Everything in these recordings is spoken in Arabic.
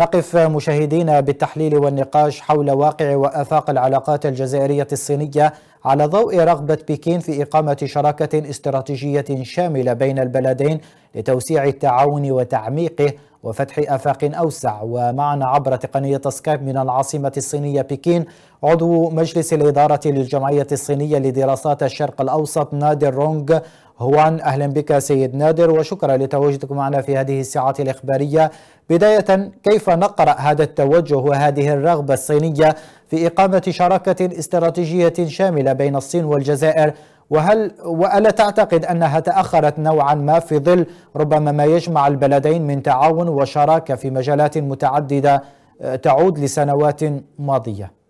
نقف مشاهدينا بالتحليل والنقاش حول واقع وآفاق العلاقات الجزائرية الصينية على ضوء رغبة بكين في إقامة شراكة استراتيجية شاملة بين البلدين لتوسيع التعاون وتعميقه وفتح آفاق أوسع ومعنا عبر تقنية سكايب من العاصمة الصينية بكين عضو مجلس الإدارة للجمعية الصينية لدراسات الشرق الأوسط نادر رونغ هوان أهلا بك سيد نادر وشكرا لتواجدك معنا في هذه الساعة الإخبارية بداية كيف نقرأ هذا التوجه وهذه الرغبة الصينية بإقامة شراكة استراتيجية شاملة بين الصين والجزائر وهل وألا تعتقد أنها تأخرت نوعا ما في ظل ربما ما يجمع البلدين من تعاون وشراكة في مجالات متعددة آه، تعود لسنوات ماضية؟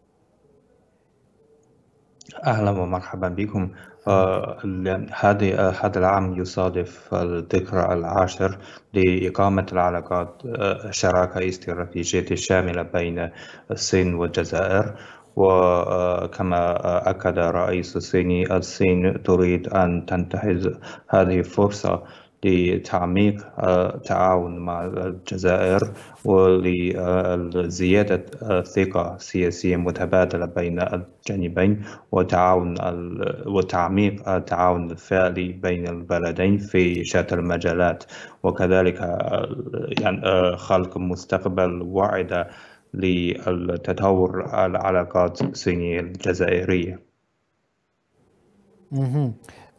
أهلا ومرحبا بكم آه، هذه آه، هذا العام يصادف الذكرى العاشر لإقامة العلاقات آه، شراكة استراتيجية شاملة بين الصين والجزائر وكما آه، آه، أكد الرئيس الصيني الصين تريد أن تنتهز هذه الفرصة لتعميق التعاون آه، مع الجزائر ولزيادة الثقة آه، السياسية المتبادلة بين الجانبين وتعاون وتعميق التعاون آه، الفعلي بين البلدين في شتى المجالات وكذلك يعني خلق مستقبل واعدة لتطور العلاقات الصينية الجزائرية.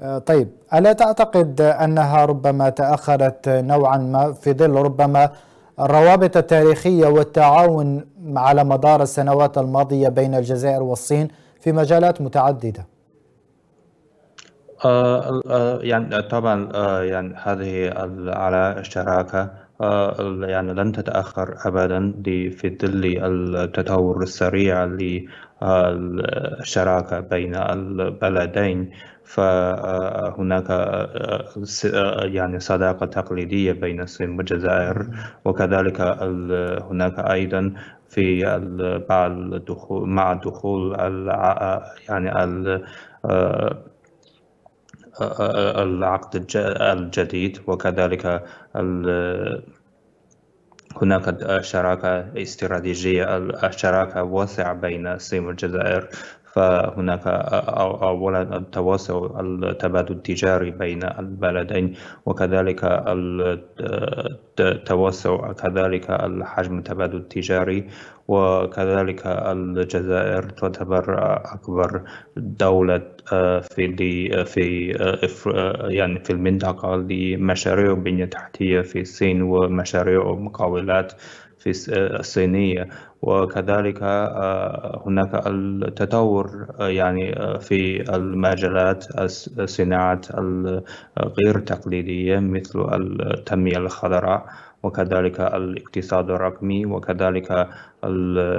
آه، طيب ألا تعتقد أنها ربما تأخرت نوعا ما في ظل ربما الروابط التاريخية والتعاون على مدار السنوات الماضية بين الجزائر والصين في مجالات متعددة آه، آه، يعني آه، طبعًا يعني هذه على الشراكة يعني لن تتأخر أبدًا في ظل التطور السريع للشراكة بين البلدين، فهناك يعني صداقة تقليدية بين الصين والجزائر، وكذلك هناك أيضًا في ال مع الدخول مع دخول يعني العقد الجديد وكذلك هناك شراكة استراتيجية الشراكة واسعة بين الصين والجزائر فهناك اولا التوسع التبادل التجاري بين البلدين وكذلك التوسع كذلك الحجم التبادل التجاري وكذلك الجزائر تعتبر أكبر دولة آه، في في آه، آه، يعني في المنطقة لمشاريع بنية تحتية في الصين ومشاريع مقاولات في الصينية وكذلك آه، هناك التطور آه، يعني آه، في المجالات الصناعات الغير تقليدية مثل التنمية الخضراء وكذلك الاقتصاد الرقمي وكذلك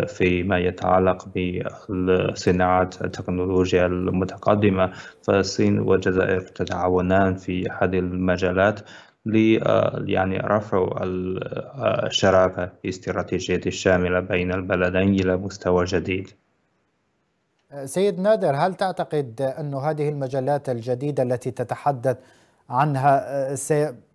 فيما يتعلق بصناعة التكنولوجيا المتقدمة فالصين والجزائر تتعاونان في هذه المجالات ل آه، يعني رفع الشراكة آه، الاستراتيجية الشاملة بين البلدين إلى مستوى جديد آه، سيد نادر هل تعتقد أن هذه المجلات الجديدة التي تتحدث عنها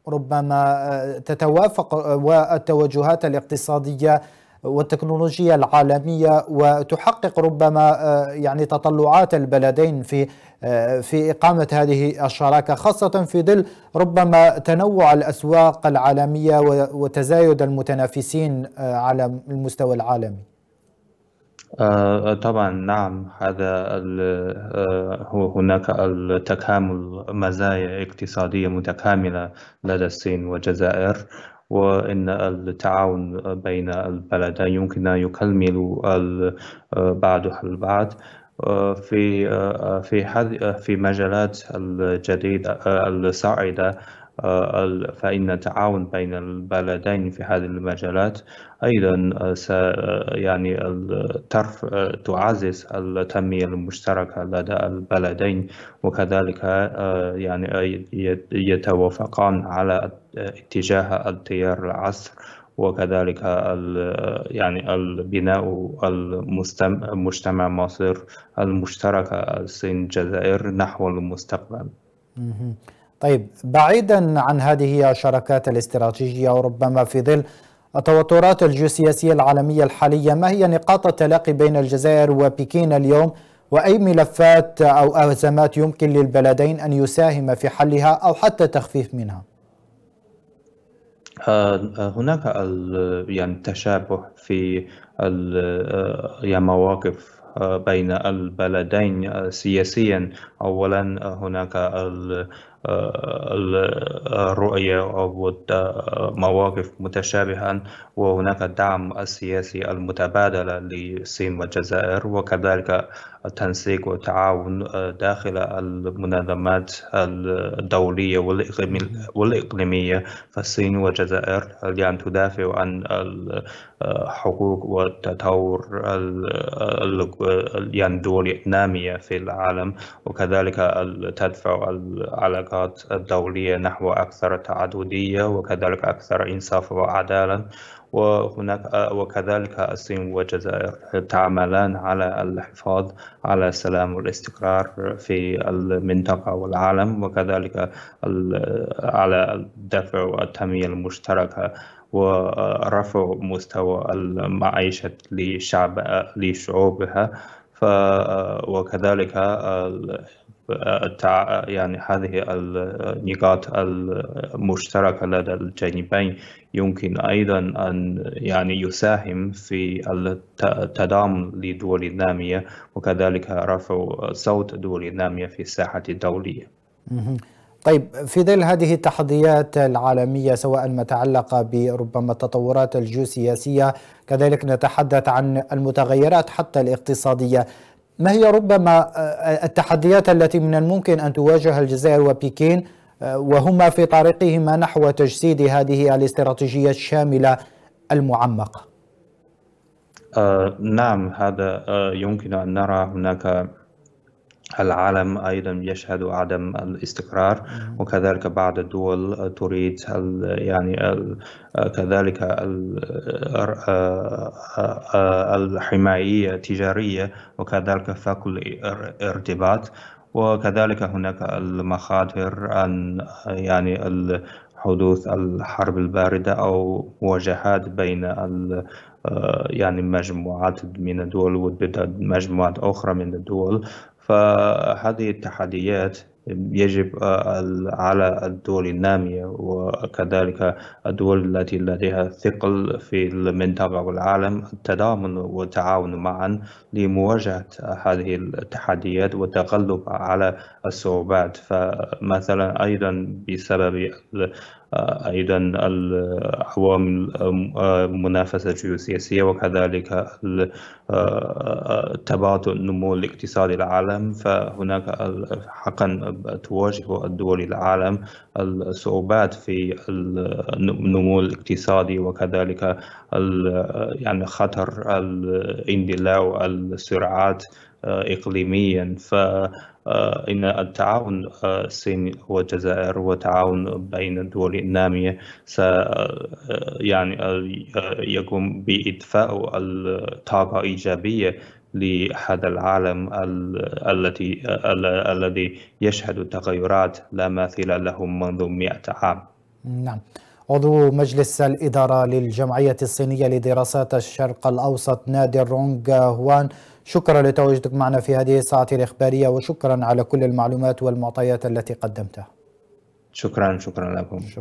ربما تتوافق والتوجهات الاقتصادية والتكنولوجيا العالميه وتحقق ربما آه، يعني تطلعات البلدين في آه، في اقامه هذه الشراكه خاصه في ظل ربما تنوع الاسواق العالميه وتزايد المتنافسين آه، على المستوى العالمي. طبعا نعم هذا هو هناك التكامل مزايا اقتصادية متكاملة لدى الصين والجزائر وإن التعاون بين البلدين يمكن أن يكمل آه، بعضها البعض آه، في آه، في في مجالات الجديدة الصاعدة آه، فإن التعاون بين البلدين في هذه المجالات أيضا آه، آه، يعني ترف تعزز التنمية المشتركة لدى البلدين وكذلك يعني يتوافقان على اتجاه التيار العصر وكذلك يعني البناء المجتمع مصر المشتركة الصين الجزائر نحو المستقبل. طيب بعيدا عن هذه الشراكات الاستراتيجية وربما في ظل التوترات الجيوسياسية العالمية الحالية ما هي نقاط التلاقي بين الجزائر وبكين اليوم وأي ملفات أو أزمات يمكن للبلدين أن يساهم في حلها أو حتى تخفيف منها آه، آه، هناك يعني تشابه في المواقف آه، يعني بين البلدين سياسيا اولا هناك الرؤية أو مواقف متشابهة وهناك الدعم السياسي المتبادل للصين والجزائر وكذلك التنسيق والتعاون داخل المنظمات الدولية والإقليمية فالصين والجزائر لأن تدافع عن الحقوق والتطور يعني الدول النامية في العالم وكذلك تدفع على العلاقات الدولية نحو أكثر تعددية وكذلك أكثر إنصاف وعدالة وهناك وكذلك الصين والجزائر تعملان على الحفاظ على السلام والاستقرار في المنطقة والعالم وكذلك على الدفع والتنمية المشتركة ورفع مستوى المعيشة لشعب لشعوبها وكذلك يعني هذه النقاط المشتركة لدى الجانبين يمكن أيضا أن يعني يساهم في التضامن لدول النامية وكذلك رفع صوت دول النامية في الساحة الدولية طيب في ظل هذه التحديات العالمية سواء ما تعلق بربما التطورات الجيوسياسية كذلك نتحدث عن المتغيرات حتى الاقتصادية ما هي ربما آه، آه، التحديات التي من الممكن أن تواجه الجزائر وبكين آه، وهما في طريقهما نحو تجسيد هذه الاستراتيجية الشاملة المعمقة آه نعم هذا آه يمكن أن نرى هناك العالم أيضا يشهد عدم الاستقرار وكذلك بعض الدول تريد يعني كذلك آه، الحماية التجارية وكذلك فك الارتباط وكذلك هناك المخاطر أن يعني حدوث الحرب الباردة أو مواجهات بين آه، يعني مجموعات من الدول وضد مجموعات أخرى من الدول فهذه التحديات يجب آه، على الدول النامية وكذلك الدول التي لديها ثقل في المنطقة والعالم التضامن والتعاون معا لمواجهة هذه التحديات والتغلب على الصعوبات فمثلا أيضا بسبب آه، ايضا العوامل المنافسه الجيوسياسيه وكذلك آه، تباطؤ النمو الاقتصادي العالم فهناك حقا تواجه الدول العالم الصعوبات في النمو الاقتصادي وكذلك يعني خطر الاندلاع الصراعات آه، إقليميا ف آه، ان التعاون الصين والجزائر والتعاون بين الدول النامية س آه، يعني يقوم بإدفاء الطاقة إيجابية لهذا العالم الذي الذي يشهد تغيرات لا مثيل له منذ 100 عام. نعم. عضو مجلس الإدارة للجمعية الصينية لدراسات الشرق الأوسط نادر رونغ هوان شكرا لتواجدك معنا في هذه الساعة الإخبارية وشكرا على كل المعلومات والمعطيات التي قدمتها شكرا شكرا لكم شكرا.